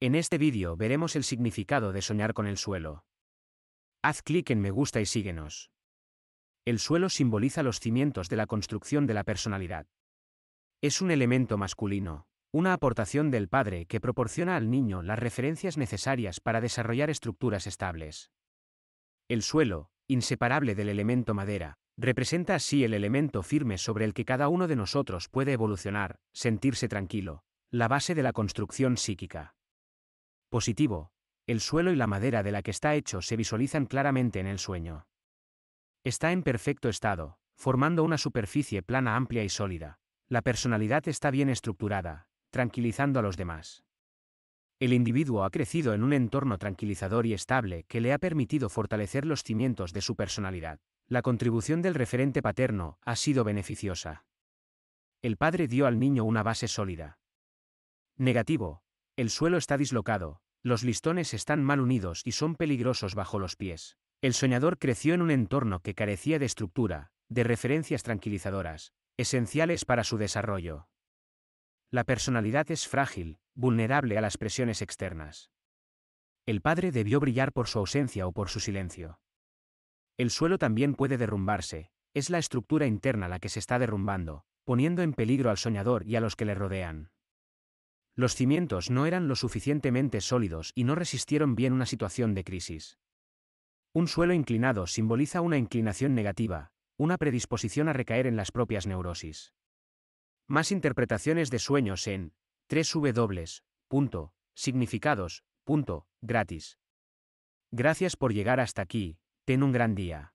En este vídeo veremos el significado de soñar con el suelo. Haz clic en me gusta y síguenos. El suelo simboliza los cimientos de la construcción de la personalidad. Es un elemento masculino, una aportación del padre que proporciona al niño las referencias necesarias para desarrollar estructuras estables. El suelo, inseparable del elemento madera, representa así el elemento firme sobre el que cada uno de nosotros puede evolucionar, sentirse tranquilo, la base de la construcción psíquica. Positivo. El suelo y la madera de la que está hecho se visualizan claramente en el sueño. Está en perfecto estado, formando una superficie plana amplia y sólida. La personalidad está bien estructurada, tranquilizando a los demás. El individuo ha crecido en un entorno tranquilizador y estable que le ha permitido fortalecer los cimientos de su personalidad. La contribución del referente paterno ha sido beneficiosa. El padre dio al niño una base sólida. Negativo. El suelo está dislocado, los listones están mal unidos y son peligrosos bajo los pies. El soñador creció en un entorno que carecía de estructura, de referencias tranquilizadoras, esenciales para su desarrollo. La personalidad es frágil, vulnerable a las presiones externas. El padre debió brillar por su ausencia o por su silencio. El suelo también puede derrumbarse, es la estructura interna la que se está derrumbando, poniendo en peligro al soñador y a los que le rodean. Los cimientos no eran lo suficientemente sólidos y no resistieron bien una situación de crisis. Un suelo inclinado simboliza una inclinación negativa, una predisposición a recaer en las propias neurosis. Más interpretaciones de sueños en Gratis. Gracias por llegar hasta aquí, ten un gran día.